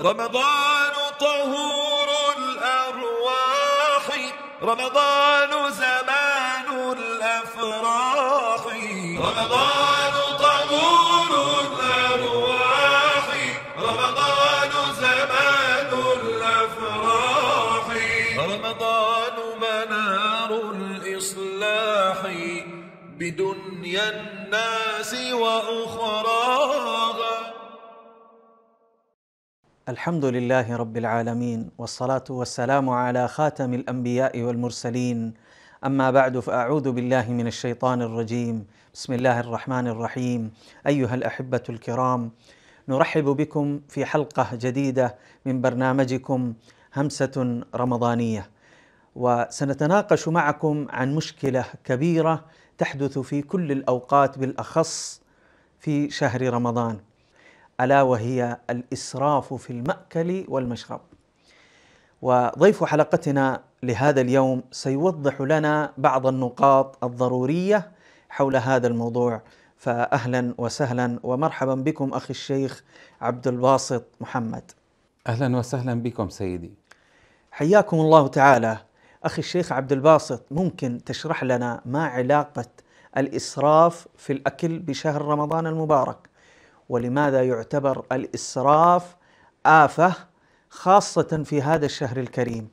رمضان طهور الأرواح رمضان زمان الأفراح رمضان طهور الأرواح رمضان زمان الأفراح رمضان منار الإصلاح بدنيا الناس وأخراها الحمد لله رب العالمين والصلاه والسلام على خاتم الانبياء والمرسلين اما بعد فاعوذ بالله من الشيطان الرجيم بسم الله الرحمن الرحيم ايها الاحبه الكرام نرحب بكم في حلقه جديده من برنامجكم همسه رمضانيه وسنتناقش معكم عن مشكله كبيره تحدث في كل الاوقات بالاخص في شهر رمضان الا وهي الاسراف في الماكل والمشرب. وضيف حلقتنا لهذا اليوم سيوضح لنا بعض النقاط الضروريه حول هذا الموضوع فاهلا وسهلا ومرحبا بكم اخي الشيخ عبد الباسط محمد. اهلا وسهلا بكم سيدي. حياكم الله تعالى. اخي الشيخ عبد الباسط ممكن تشرح لنا ما علاقه الاسراف في الاكل بشهر رمضان المبارك؟ ولماذا يعتبر الاسراف افه خاصه في هذا الشهر الكريم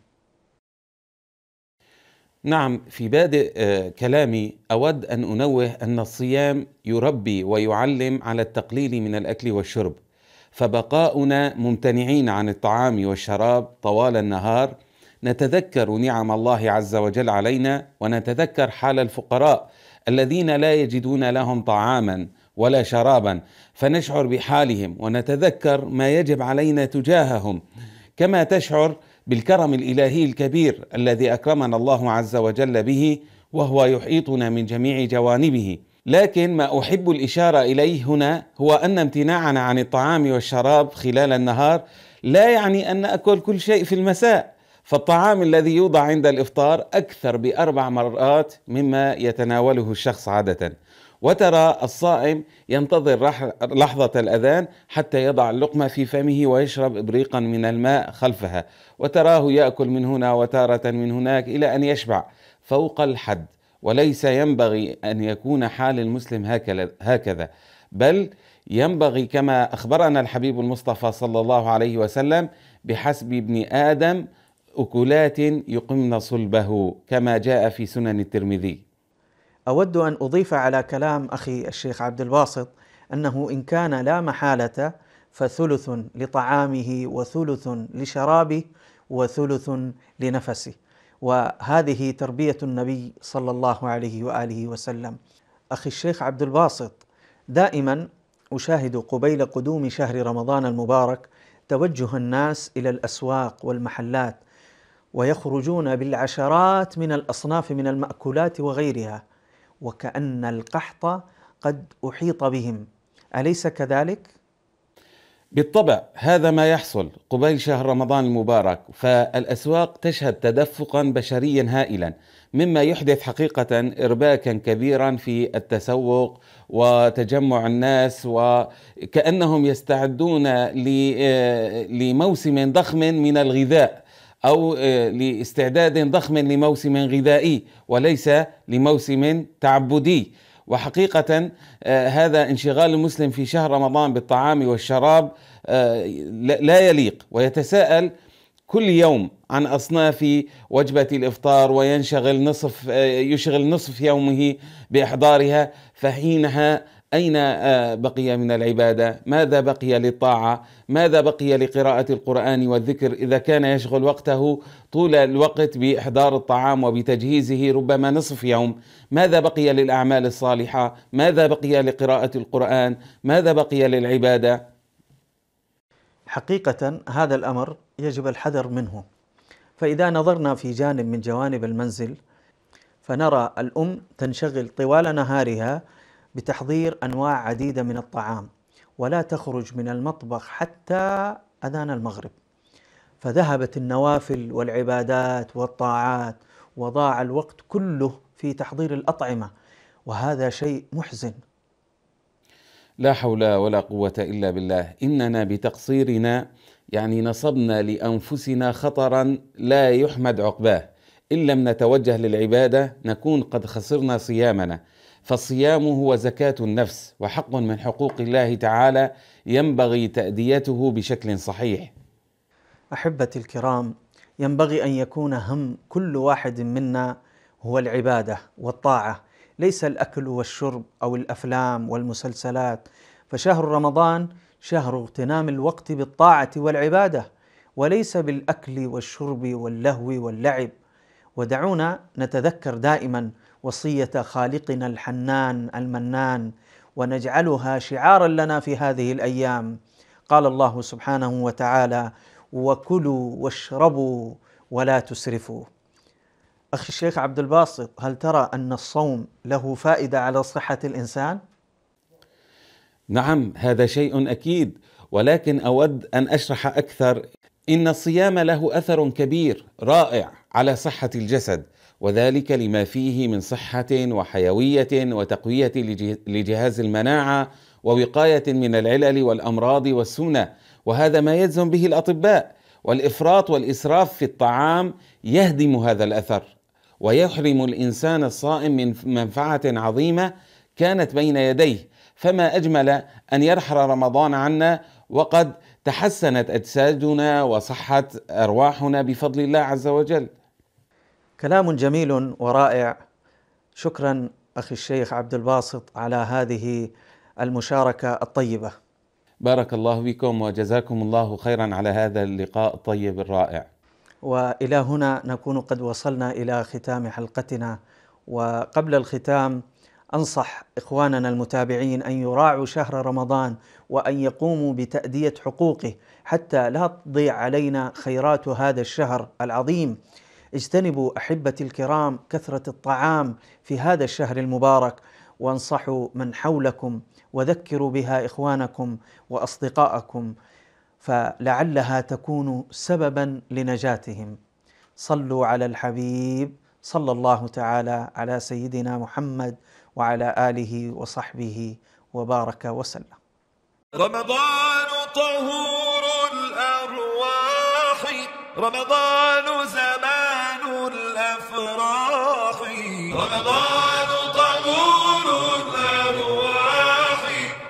نعم في بادئ آه، كلامي اود ان انوه ان الصيام يربي ويعلم على التقليل من الاكل والشرب فبقاؤنا ممتنعين عن الطعام والشراب طوال النهار نتذكر نعم الله عز وجل علينا ونتذكر حال الفقراء الذين لا يجدون لهم طعاما ولا شرابا فنشعر بحالهم ونتذكر ما يجب علينا تجاههم كما تشعر بالكرم الالهي الكبير الذي اكرمنا الله عز وجل به وهو يحيطنا من جميع جوانبه لكن ما احب الاشاره اليه هنا هو ان امتناعنا عن الطعام والشراب خلال النهار لا يعني ان اكل كل شيء في المساء فالطعام الذي يوضع عند الافطار اكثر باربع مرات مما يتناوله الشخص عاده وترى الصائم ينتظر لحظة الأذان حتى يضع اللقمة في فمه ويشرب إبريقا من الماء خلفها وتراه يأكل من هنا وتارة من هناك إلى أن يشبع فوق الحد وليس ينبغي أن يكون حال المسلم هكذا بل ينبغي كما أخبرنا الحبيب المصطفى صلى الله عليه وسلم بحسب ابن آدم أكلات يقمن صلبه كما جاء في سنن الترمذي اود ان اضيف على كلام اخي الشيخ عبد الباسط انه ان كان لا محاله فثلث لطعامه وثلث لشرابه وثلث لنفسه وهذه تربيه النبي صلى الله عليه واله وسلم اخي الشيخ عبد الباسط دائما اشاهد قبيل قدوم شهر رمضان المبارك توجه الناس الى الاسواق والمحلات ويخرجون بالعشرات من الاصناف من الماكولات وغيرها وكأن القحط قد أحيط بهم أليس كذلك؟ بالطبع هذا ما يحصل قبيل شهر رمضان المبارك فالأسواق تشهد تدفقا بشريا هائلا مما يحدث حقيقة إرباكا كبيرا في التسوق وتجمع الناس وكأنهم يستعدون لموسم ضخم من الغذاء أو آه، لاستعداد ضخم لموسم غذائي وليس لموسم تعبدي وحقيقة آه، هذا انشغال المسلم في شهر رمضان بالطعام والشراب آه، لا يليق ويتساءل كل يوم عن اصناف وجبه الافطار وينشغل نصف يشغل نصف يومه باحضارها فحينها أين آه، بقي من العبادة؟ ماذا بقي للطاعة؟ ماذا بقي لقراءة القرآن والذكر إذا كان يشغل وقته طول الوقت بإحضار الطعام وبتجهيزه ربما نصف يوم؟ ماذا بقي للأعمال الصالحة؟ ماذا بقي لقراءة القرآن؟ ماذا بقي للعبادة؟ حقيقة هذا الأمر يجب الحذر منه فإذا نظرنا في جانب من جوانب المنزل فنرى الأم تنشغل طوال نهارها بتحضير انواع عديده من الطعام ولا تخرج من المطبخ حتى اذان المغرب فذهبت النوافل والعبادات والطاعات وضاع الوقت كله في تحضير الاطعمه وهذا شيء محزن لا حول ولا قوه الا بالله اننا بتقصيرنا يعني نصبنا لانفسنا خطرا لا يحمد عقباه ان لم نتوجه للعباده نكون قد خسرنا صيامنا فالصيام هو زكاة النفس وحق من حقوق الله تعالى ينبغي تأديته بشكل صحيح. أحبتي الكرام، ينبغي أن يكون هم كل واحد منا هو العبادة والطاعة، ليس الأكل والشرب أو الأفلام والمسلسلات، فشهر رمضان شهر اغتنام الوقت بالطاعة والعبادة، وليس بالأكل والشرب واللهو واللعب، ودعونا نتذكر دائما وصيه خالقنا الحنان المنان ونجعلها شعارا لنا في هذه الايام قال الله سبحانه وتعالى وكلوا واشربوا ولا تسرفوا اخي الشيخ عبد الباسط هل ترى ان الصوم له فائده على صحه الانسان نعم هذا شيء اكيد ولكن اود ان اشرح اكثر ان الصيام له اثر كبير رائع على صحه الجسد وذلك لما فيه من صحة وحيوية وتقوية لجهاز المناعة ووقاية من العلل والأمراض والسمنة وهذا ما يجزم به الأطباء والإفراط والإسراف في الطعام يهدم هذا الأثر ويحرم الإنسان الصائم من منفعة عظيمة كانت بين يديه فما أجمل أن يرحل رمضان عنا وقد تحسنت أجسادنا وصحت أرواحنا بفضل الله عز وجل كلام جميل ورائع شكرا اخي الشيخ عبد الباسط على هذه المشاركه الطيبه. بارك الله بكم وجزاكم الله خيرا على هذا اللقاء الطيب الرائع. والى هنا نكون قد وصلنا الى ختام حلقتنا وقبل الختام انصح اخواننا المتابعين ان يراعوا شهر رمضان وان يقوموا بتاديه حقوقه حتى لا تضيع علينا خيرات هذا الشهر العظيم. اجتنبوا احبتي الكرام كثره الطعام في هذا الشهر المبارك وانصحوا من حولكم وذكروا بها اخوانكم واصدقائكم فلعلها تكون سببا لنجاتهم صلوا على الحبيب صلى الله تعالى على سيدنا محمد وعلى اله وصحبه وبارك وسلم رمضان طهور الارواح رمضان زمان الأفراح رمضان طهور الأرواح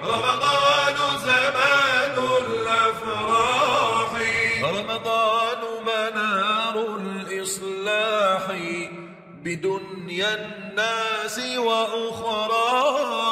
رمضان زمان الأفراح رمضان منار الإصلاح بدنيا الناس وأخراها